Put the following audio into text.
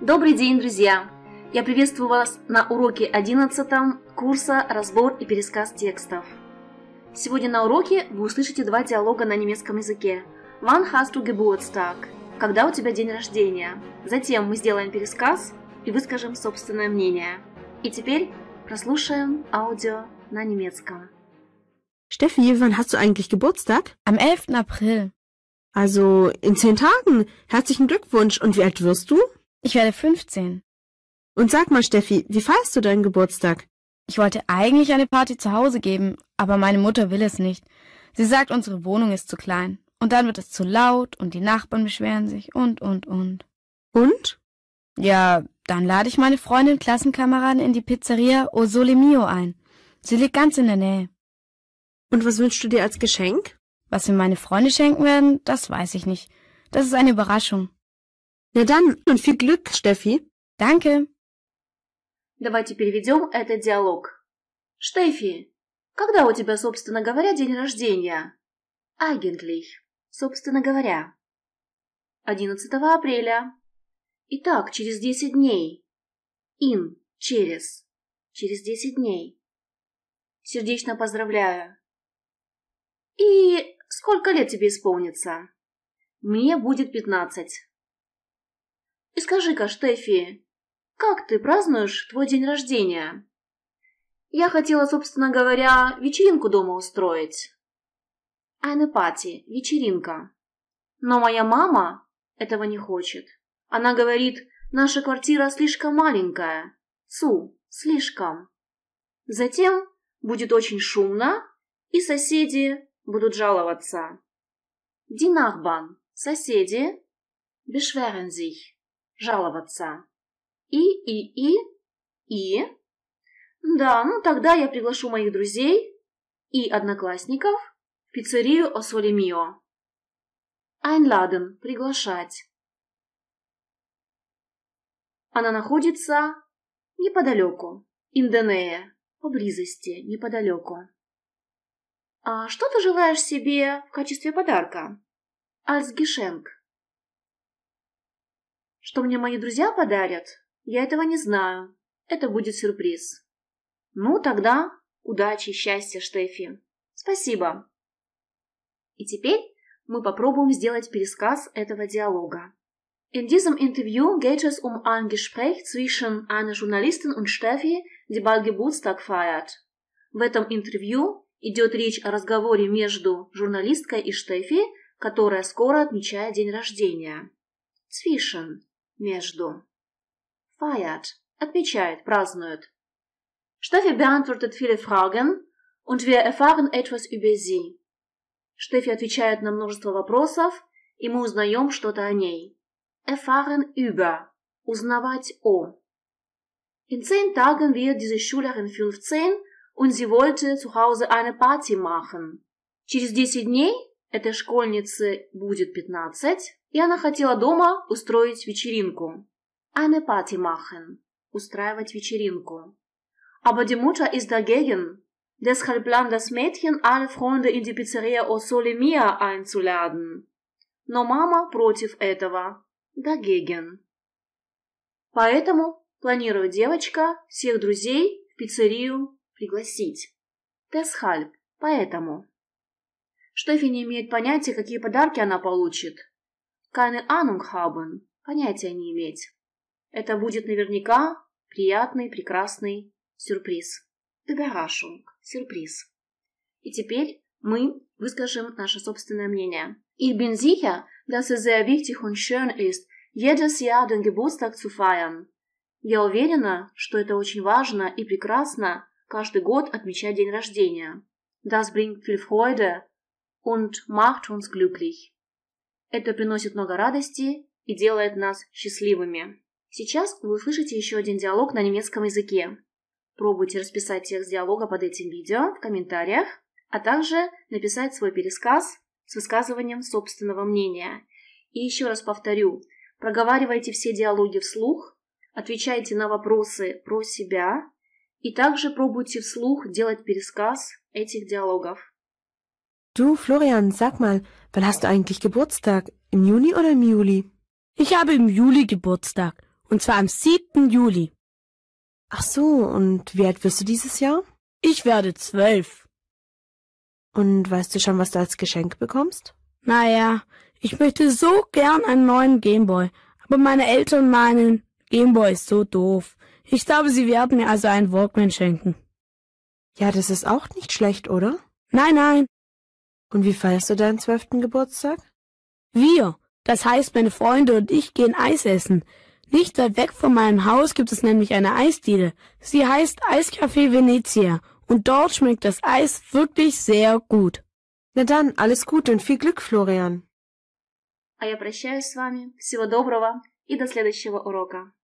Добрый день, друзья! Я приветствую вас на уроке 11 курса «Разбор и пересказ текстов». Сегодня на уроке вы услышите два диалога на немецком языке. «Wann hast Geburtstag?» «Когда у тебя день рождения?» Затем мы сделаем пересказ и выскажем собственное мнение. И теперь прослушаем аудио на немецком. Steffi, wann hast du eigentlich Geburtstag? Am 11. April. Also in zehn Tagen. Herzlichen Glückwunsch. Und wie alt wirst du? Ich werde 15. Und sag mal, Steffi, wie feierst du deinen Geburtstag? Ich wollte eigentlich eine Party zu Hause geben, aber meine Mutter will es nicht. Sie sagt, unsere Wohnung ist zu klein. Und dann wird es zu laut und die Nachbarn beschweren sich und, und, und. Und? Ja, dann lade ich meine Freundin Klassenkameraden in die Pizzeria O Sole Mio ein. Sie liegt ganz in der Nähe. Und was wünschst du dir als Geschenk? Was mir meine Freunde schenken werden, das weiß ich nicht. Das ist eine Überraschung. Na dann und viel Glück, Steffi. Danke. Давайте переведем этот диалог. Штефи, когда у тебя, собственно говоря, день рождения? Eigentlich, собственно говоря. 11 апреля. Итак, через 10 дней. In, через. Через 10 дней. Сердечно поздравляю. И сколько лет тебе исполнится? Мне будет 15. И скажи-ка, Штефи, как ты празднуешь твой день рождения? Я хотела, собственно говоря, вечеринку дома устроить. Айнепати, вечеринка. Но моя мама этого не хочет. Она говорит, наша квартира слишком маленькая. Цу, слишком. Затем будет очень шумно, и соседи будут жаловаться. Динахбан, соседи, beschweren жаловаться. И, и, и, и. Да, ну тогда я приглашу моих друзей и одноклассников в пиццерию Осоли Мио. Айнладен, приглашать. Она находится неподалеку, Индонея, поблизости, неподалеку. А что ты желаешь себе в качестве подарка? Альсгишенг. Что мне мои друзья подарят, я этого не знаю. Это будет сюрприз. Ну, тогда удачи и счастья, Штефи. Спасибо. И теперь мы попробуем сделать пересказ этого диалога. In diesem Interview geht es um ein Gespräch zwischen einer Journalistin und Steffi, die bald Geburtstag feiert. В этом интервью идет речь о разговоре между журналисткой и Штефи, которая скоро отмечает день рождения. Zwischen между. Feiert – отмечает, празднует. Steffi beantwortet viele Fragen und wir erfahren etwas über sie. Штефи отвечает на множество вопросов, и мы узнаем что-то о ней. Erfahren über – узнавать о. In zehn Tagen wird diese Schülerin 15 und sie wollte zu Hause eine Party machen. Через 10 дней Этой школьнице будет 15, и она хотела дома устроить вечеринку. Eine Party machen. Устраивать вечеринку. Aber die Mutter ist dagegen. Deshalb plant das Mädchen, alle Freunde in die Pizzeria O Sole Mia einzuladen. Но мама против этого. Dagegen. Поэтому планирует девочка всех друзей в пиццерию пригласить. Deshalb. Поэтому. Штефи не имеет понятия, какие подарки она получит. Кайны Анунгхабен понятия не иметь. Это будет наверняка приятный, прекрасный сюрприз. Überraschung, сюрприз. И теперь мы выскажем наше собственное мнение. Ich bin sicher, dass es sehr wichtig und schön ist, jedes Jahr den Geburtstag zu feiern. Я уверена, что это очень важно и прекрасно каждый год отмечать день рождения. Das bringt viel Freude und macht uns glücklich. Это приносит много радости и делает нас счастливыми. Сейчас вы услышите еще один диалог на немецком языке. Пробуйте расписать текст диалога под этим видео в комментариях, а также написать свой пересказ с высказыванием собственного мнения. И еще раз повторю, проговаривайте все диалоги вслух, отвечайте на вопросы про себя и также пробуйте вслух делать пересказ этих диалогов. Du, Florian, sag mal, wann hast du eigentlich Geburtstag? Im Juni oder im Juli? Ich habe im Juli Geburtstag, und zwar am 7. Juli. Ach so, und wie alt wirst du dieses Jahr? Ich werde zwölf. Und weißt du schon, was du als Geschenk bekommst? Naja, ich möchte so gern einen neuen Gameboy, aber meine Eltern meinen, Gameboy ist so doof. Ich glaube, sie werden mir also einen Walkman schenken. Ja, das ist auch nicht schlecht, oder? Nein, nein, und wie feierst du deinen zwölften Geburtstag? Wir, das heißt meine Freunde und ich gehen Eis essen. Nicht weit weg von meinem Haus gibt es nämlich eine Eisdiele. Sie heißt Eiscafé Venezia und dort schmeckt das Eis wirklich sehr gut. Na dann, alles Gute und viel Glück, Florian. А я прощаюсь с вами. Всего доброго и до следующего урока.